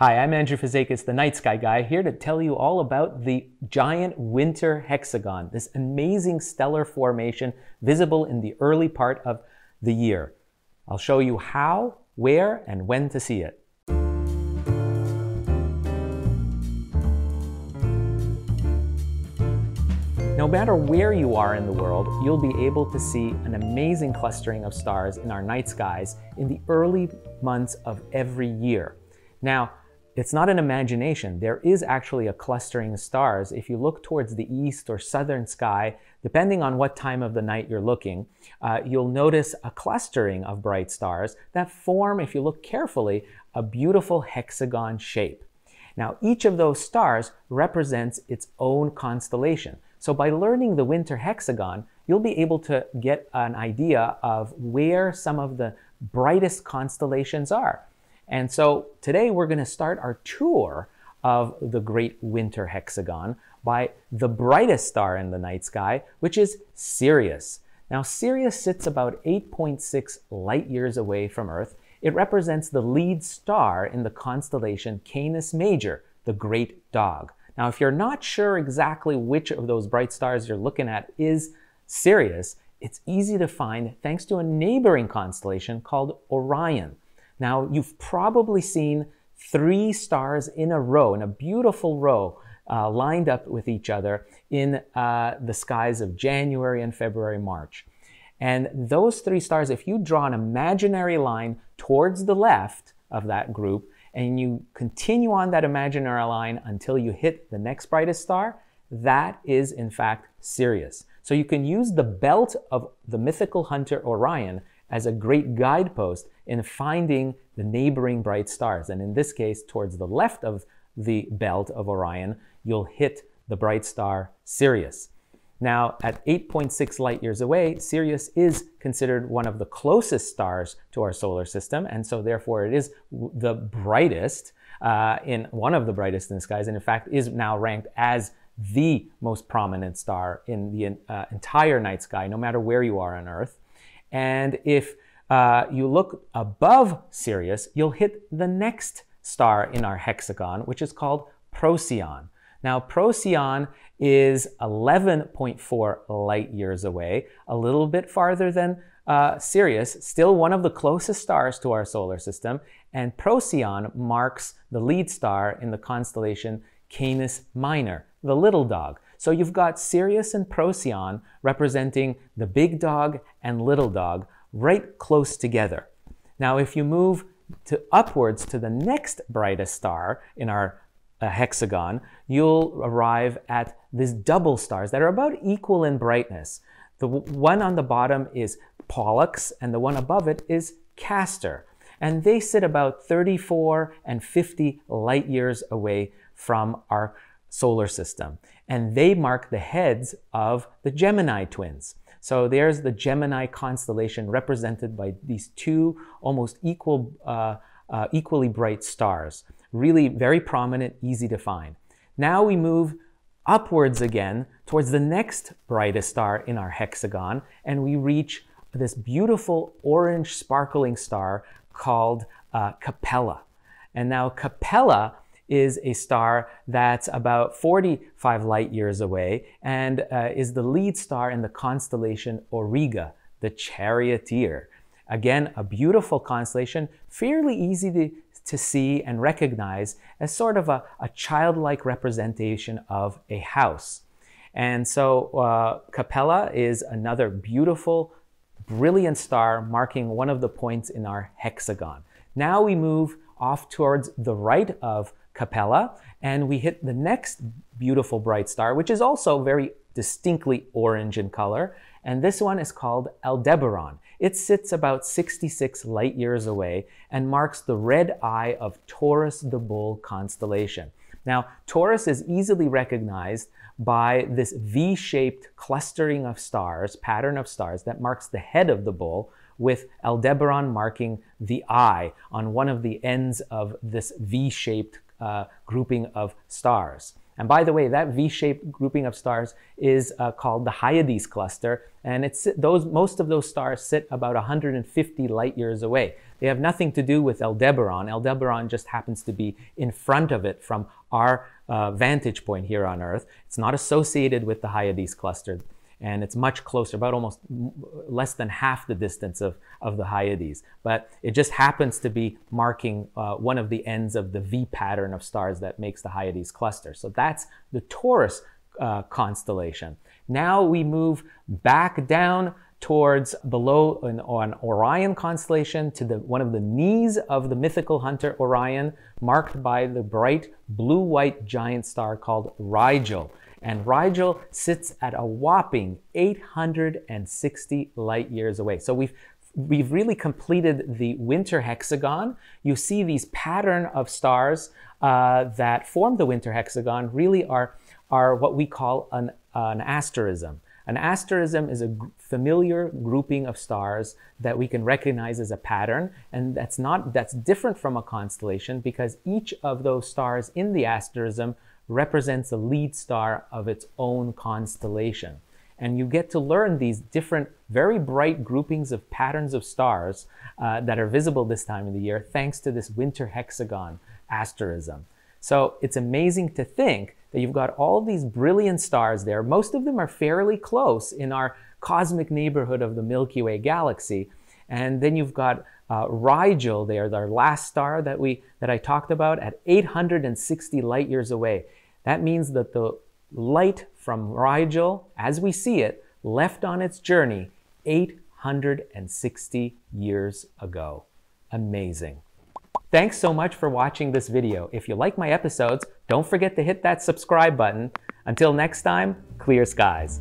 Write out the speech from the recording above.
Hi, I'm Andrew Fizakis, the Night Sky Guy, here to tell you all about the giant winter hexagon, this amazing stellar formation visible in the early part of the year. I'll show you how, where, and when to see it. No matter where you are in the world, you'll be able to see an amazing clustering of stars in our night skies in the early months of every year. Now, it's not an imagination. There is actually a clustering of stars. If you look towards the east or southern sky, depending on what time of the night you're looking, uh, you'll notice a clustering of bright stars that form, if you look carefully, a beautiful hexagon shape. Now, each of those stars represents its own constellation. So by learning the winter hexagon, you'll be able to get an idea of where some of the brightest constellations are. And so today we're going to start our tour of the Great Winter Hexagon by the brightest star in the night sky, which is Sirius. Now, Sirius sits about 8.6 light years away from Earth. It represents the lead star in the constellation Canis Major, the Great Dog. Now, if you're not sure exactly which of those bright stars you're looking at is Sirius, it's easy to find thanks to a neighboring constellation called Orion. Now, you've probably seen three stars in a row, in a beautiful row, uh, lined up with each other in uh, the skies of January and February, March. And those three stars, if you draw an imaginary line towards the left of that group, and you continue on that imaginary line until you hit the next brightest star, that is in fact Sirius. So you can use the belt of the mythical hunter Orion as a great guidepost in finding the neighboring bright stars. And in this case, towards the left of the belt of Orion, you'll hit the bright star Sirius. Now, at 8.6 light years away, Sirius is considered one of the closest stars to our solar system, and so therefore it is the brightest, uh, in one of the brightest in the skies, and in fact is now ranked as the most prominent star in the uh, entire night sky, no matter where you are on Earth. And if uh, you look above Sirius, you'll hit the next star in our hexagon, which is called Procyon. Now, Procyon is 11.4 light years away, a little bit farther than uh, Sirius, still one of the closest stars to our solar system, and Procyon marks the lead star in the constellation Canis Minor, the little dog. So you've got Sirius and Procyon representing the big dog and little dog right close together. Now if you move to upwards to the next brightest star in our uh, hexagon, you'll arrive at these double stars that are about equal in brightness. The one on the bottom is Pollux and the one above it is Castor. And they sit about 34 and 50 light years away from our solar system. And they mark the heads of the Gemini twins. So there's the Gemini constellation represented by these two almost equal, uh, uh, equally bright stars. Really very prominent, easy to find. Now we move upwards again towards the next brightest star in our hexagon, and we reach this beautiful orange sparkling star called uh, Capella. And now Capella is a star that's about 45 light years away and uh, is the lead star in the constellation Auriga, the charioteer. Again, a beautiful constellation, fairly easy to, to see and recognize as sort of a, a childlike representation of a house. And so uh, Capella is another beautiful, brilliant star marking one of the points in our hexagon. Now we move off towards the right of Capella, and we hit the next beautiful bright star, which is also very distinctly orange in color, and this one is called Aldebaran. It sits about 66 light years away and marks the red eye of Taurus the Bull constellation. Now, Taurus is easily recognized by this V shaped clustering of stars, pattern of stars that marks the head of the bull, with Aldebaran marking the eye on one of the ends of this V shaped uh, grouping of stars. And by the way, that V-shaped grouping of stars is uh, called the Hyades cluster, and it's those most of those stars sit about 150 light years away. They have nothing to do with Aldebaran. Aldebaran just happens to be in front of it from our uh, vantage point here on Earth. It's not associated with the Hyades cluster and it's much closer, about almost less than half the distance of, of the Hyades. But it just happens to be marking uh, one of the ends of the V pattern of stars that makes the Hyades cluster. So that's the Taurus uh, constellation. Now we move back down towards below an, an, Orion constellation to the one of the knees of the mythical hunter Orion, marked by the bright blue-white giant star called Rigel and Rigel sits at a whopping 860 light years away. So we've we've really completed the winter hexagon. You see these pattern of stars uh, that form the winter hexagon really are, are what we call an, uh, an asterism. An asterism is a familiar grouping of stars that we can recognize as a pattern, and that's not that's different from a constellation because each of those stars in the asterism represents a lead star of its own constellation. And you get to learn these different, very bright groupings of patterns of stars uh, that are visible this time of the year thanks to this winter hexagon asterism. So it's amazing to think that you've got all these brilliant stars there. Most of them are fairly close in our cosmic neighborhood of the Milky Way galaxy. And then you've got uh, Rigel there, our last star that, we, that I talked about, at 860 light years away. That means that the light from Rigel, as we see it, left on its journey 860 years ago. Amazing. Thanks so much for watching this video. If you like my episodes, don't forget to hit that subscribe button. Until next time, clear skies.